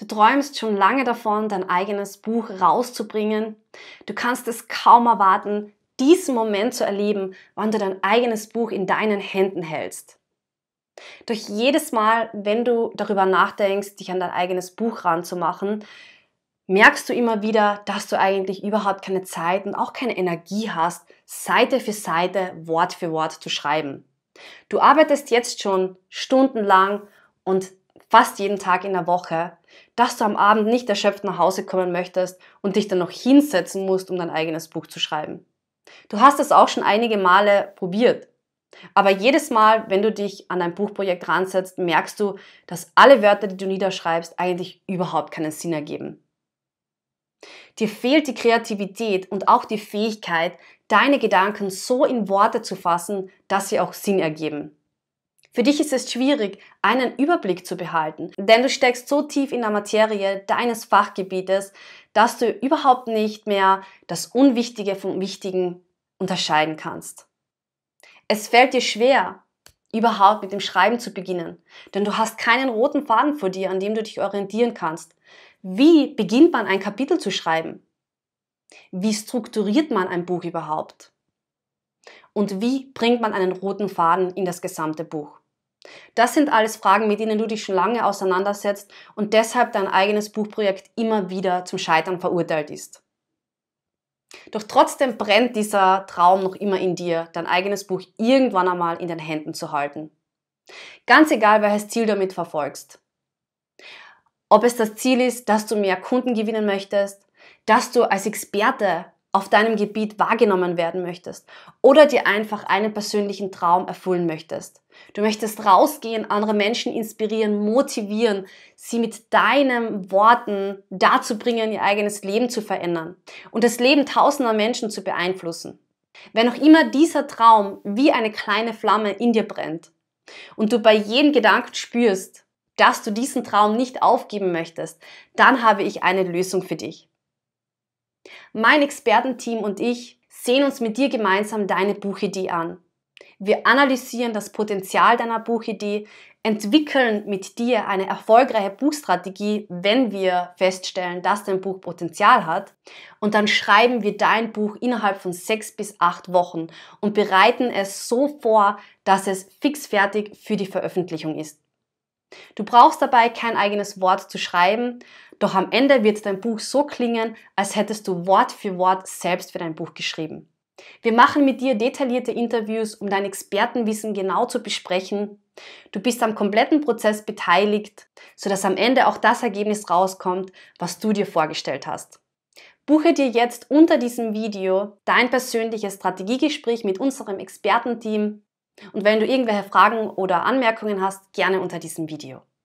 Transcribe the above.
Du träumst schon lange davon, dein eigenes Buch rauszubringen. Du kannst es kaum erwarten, diesen Moment zu erleben, wann du dein eigenes Buch in deinen Händen hältst. Doch jedes Mal, wenn du darüber nachdenkst, dich an dein eigenes Buch ranzumachen, merkst du immer wieder, dass du eigentlich überhaupt keine Zeit und auch keine Energie hast, Seite für Seite, Wort für Wort zu schreiben. Du arbeitest jetzt schon stundenlang und fast jeden Tag in der Woche, dass du am Abend nicht erschöpft nach Hause kommen möchtest und dich dann noch hinsetzen musst, um dein eigenes Buch zu schreiben. Du hast es auch schon einige Male probiert. Aber jedes Mal, wenn du dich an ein Buchprojekt ransetzt, merkst du, dass alle Wörter, die du niederschreibst, eigentlich überhaupt keinen Sinn ergeben. Dir fehlt die Kreativität und auch die Fähigkeit, deine Gedanken so in Worte zu fassen, dass sie auch Sinn ergeben. Für dich ist es schwierig, einen Überblick zu behalten, denn du steckst so tief in der Materie deines Fachgebietes, dass du überhaupt nicht mehr das Unwichtige vom Wichtigen unterscheiden kannst. Es fällt dir schwer, überhaupt mit dem Schreiben zu beginnen, denn du hast keinen roten Faden vor dir, an dem du dich orientieren kannst. Wie beginnt man ein Kapitel zu schreiben? Wie strukturiert man ein Buch überhaupt? Und wie bringt man einen roten Faden in das gesamte Buch? Das sind alles Fragen, mit denen du dich schon lange auseinandersetzt und deshalb dein eigenes Buchprojekt immer wieder zum Scheitern verurteilt ist. Doch trotzdem brennt dieser Traum noch immer in dir, dein eigenes Buch irgendwann einmal in den Händen zu halten. Ganz egal, welches Ziel du damit verfolgst. Ob es das Ziel ist, dass du mehr Kunden gewinnen möchtest, dass du als Experte auf deinem Gebiet wahrgenommen werden möchtest oder dir einfach einen persönlichen Traum erfüllen möchtest. Du möchtest rausgehen, andere Menschen inspirieren, motivieren, sie mit deinen Worten dazu bringen, ihr eigenes Leben zu verändern und das Leben tausender Menschen zu beeinflussen. Wenn auch immer dieser Traum wie eine kleine Flamme in dir brennt und du bei jedem Gedanken spürst, dass du diesen Traum nicht aufgeben möchtest, dann habe ich eine Lösung für dich. Mein Expertenteam und ich sehen uns mit dir gemeinsam deine Buchidee an. Wir analysieren das Potenzial deiner Buchidee, entwickeln mit dir eine erfolgreiche Buchstrategie, wenn wir feststellen, dass dein Buch Potenzial hat. Und dann schreiben wir dein Buch innerhalb von sechs bis acht Wochen und bereiten es so vor, dass es fixfertig für die Veröffentlichung ist. Du brauchst dabei kein eigenes Wort zu schreiben, doch am Ende wird dein Buch so klingen, als hättest du Wort für Wort selbst für dein Buch geschrieben. Wir machen mit dir detaillierte Interviews, um dein Expertenwissen genau zu besprechen. Du bist am kompletten Prozess beteiligt, sodass am Ende auch das Ergebnis rauskommt, was du dir vorgestellt hast. Buche dir jetzt unter diesem Video dein persönliches Strategiegespräch mit unserem Expertenteam und wenn du irgendwelche Fragen oder Anmerkungen hast, gerne unter diesem Video.